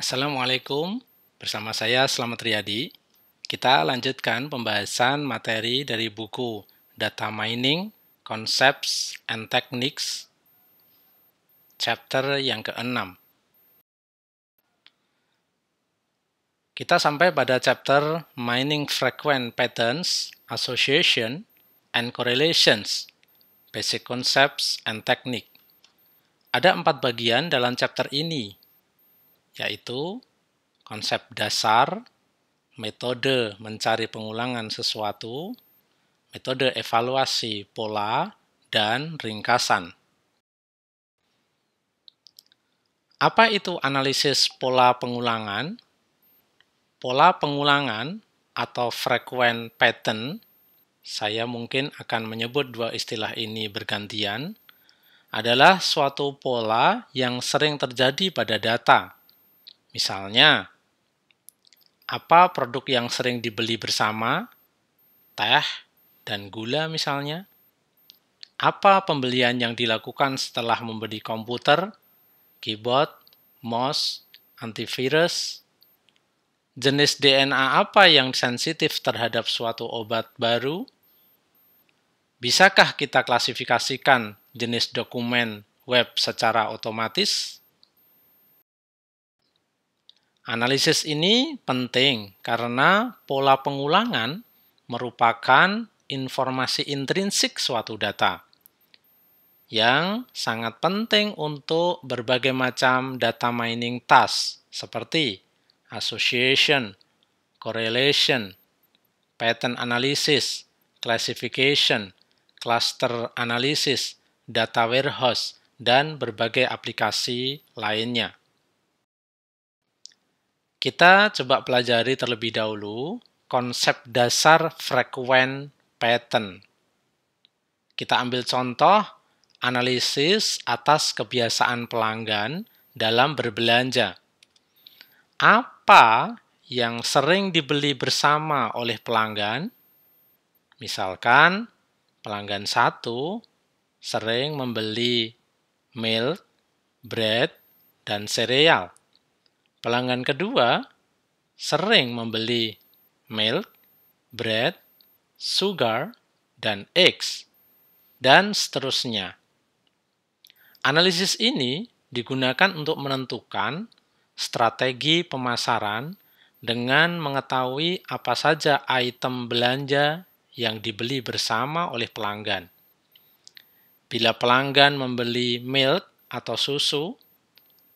Assalamualaikum, bersama saya Selamat Riyadi. Kita lanjutkan pembahasan materi dari buku Data Mining, Concepts and Techniques, chapter yang ke-6. Kita sampai pada chapter Mining Frequent Patterns, Association, and Correlations, Basic Concepts and Technique. Ada empat bagian dalam chapter ini, yaitu konsep dasar, metode mencari pengulangan sesuatu, metode evaluasi pola, dan ringkasan. Apa itu analisis pola pengulangan? Pola pengulangan atau frequent pattern, saya mungkin akan menyebut dua istilah ini bergantian, adalah suatu pola yang sering terjadi pada data Misalnya, apa produk yang sering dibeli bersama, teh, dan gula misalnya? Apa pembelian yang dilakukan setelah membeli komputer, keyboard, mouse, antivirus? Jenis DNA apa yang sensitif terhadap suatu obat baru? Bisakah kita klasifikasikan jenis dokumen web secara otomatis? Analisis ini penting karena pola pengulangan merupakan informasi intrinsik suatu data yang sangat penting untuk berbagai macam data mining task seperti association, correlation, pattern analysis, classification, cluster analysis, data warehouse, dan berbagai aplikasi lainnya. Kita coba pelajari terlebih dahulu konsep dasar frequent pattern. Kita ambil contoh analisis atas kebiasaan pelanggan dalam berbelanja. Apa yang sering dibeli bersama oleh pelanggan? Misalkan pelanggan satu sering membeli milk, bread, dan cereal. Pelanggan kedua sering membeli milk, bread, sugar, dan eggs, dan seterusnya. Analisis ini digunakan untuk menentukan strategi pemasaran dengan mengetahui apa saja item belanja yang dibeli bersama oleh pelanggan. Bila pelanggan membeli milk atau susu,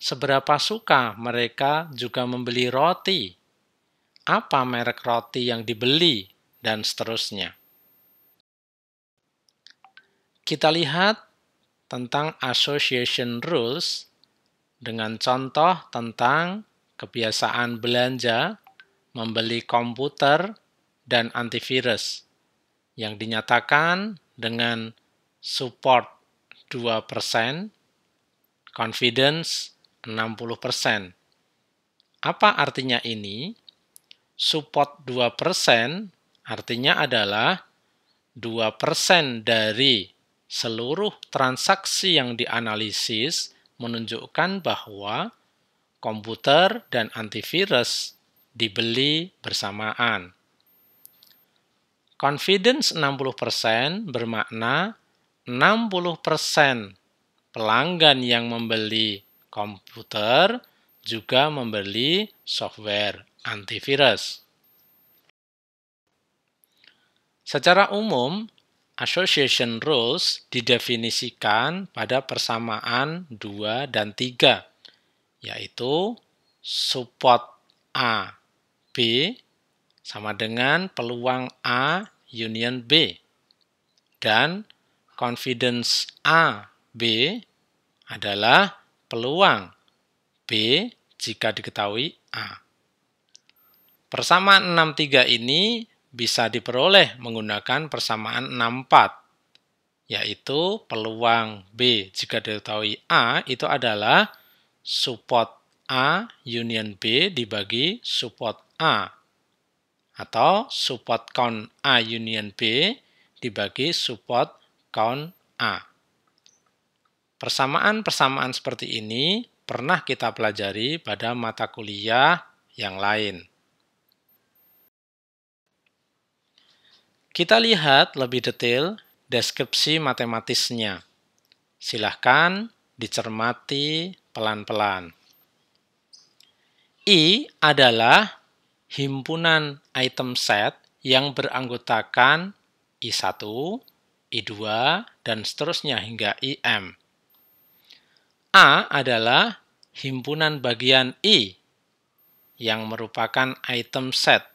seberapa suka mereka juga membeli roti, apa merek roti yang dibeli, dan seterusnya. Kita lihat tentang association rules dengan contoh tentang kebiasaan belanja, membeli komputer, dan antivirus yang dinyatakan dengan support 2%, confidence 60%. Apa artinya ini? Support 2% artinya adalah 2% dari seluruh transaksi yang dianalisis menunjukkan bahwa komputer dan antivirus dibeli bersamaan. Confidence 60% bermakna 60% pelanggan yang membeli komputer juga membeli software antivirus. Secara umum, association rules didefinisikan pada persamaan 2 dan 3, yaitu support A B sama dengan peluang A union B dan confidence A B adalah peluang B jika diketahui A. Persamaan 63 ini bisa diperoleh menggunakan persamaan 64, yaitu peluang B jika diketahui A itu adalah support A union B dibagi support A, atau support count A union B dibagi support count A. Persamaan-persamaan seperti ini pernah kita pelajari pada mata kuliah yang lain. Kita lihat lebih detail deskripsi matematisnya. Silahkan dicermati pelan-pelan. I adalah himpunan item set yang beranggotakan I1, I2, dan seterusnya hingga IM. A adalah himpunan bagian I yang merupakan item set.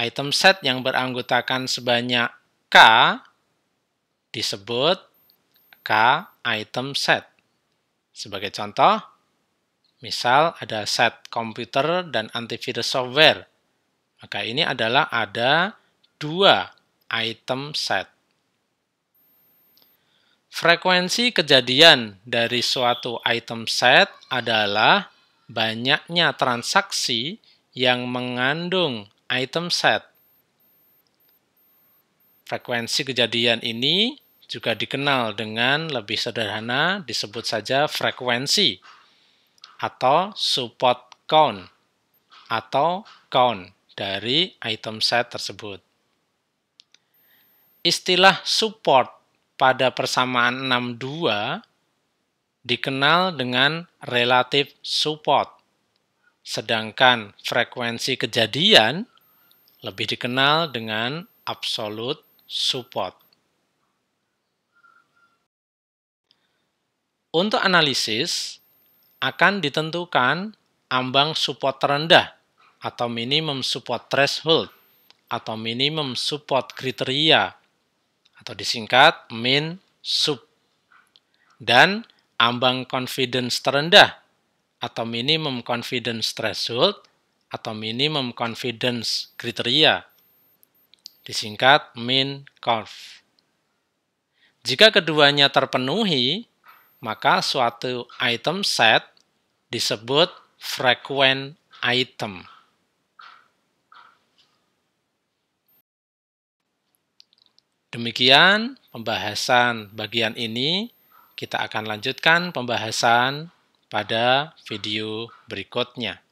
Item set yang beranggotakan sebanyak K disebut K item set. Sebagai contoh, misal ada set komputer dan antivirus software. Maka ini adalah ada dua item set. Frekuensi kejadian dari suatu item set adalah banyaknya transaksi yang mengandung item set. Frekuensi kejadian ini juga dikenal dengan lebih sederhana disebut saja frekuensi atau support count atau count dari item set tersebut. Istilah support pada persamaan 62 dikenal dengan relatif support, sedangkan frekuensi kejadian lebih dikenal dengan absolute support. Untuk analisis, akan ditentukan ambang support terendah atau minimum support threshold atau minimum support kriteria atau disingkat min sub dan ambang confidence terendah atau minimum confidence threshold atau minimum confidence kriteria disingkat min curve jika keduanya terpenuhi maka suatu item set disebut frequent item Demikian pembahasan bagian ini. Kita akan lanjutkan pembahasan pada video berikutnya.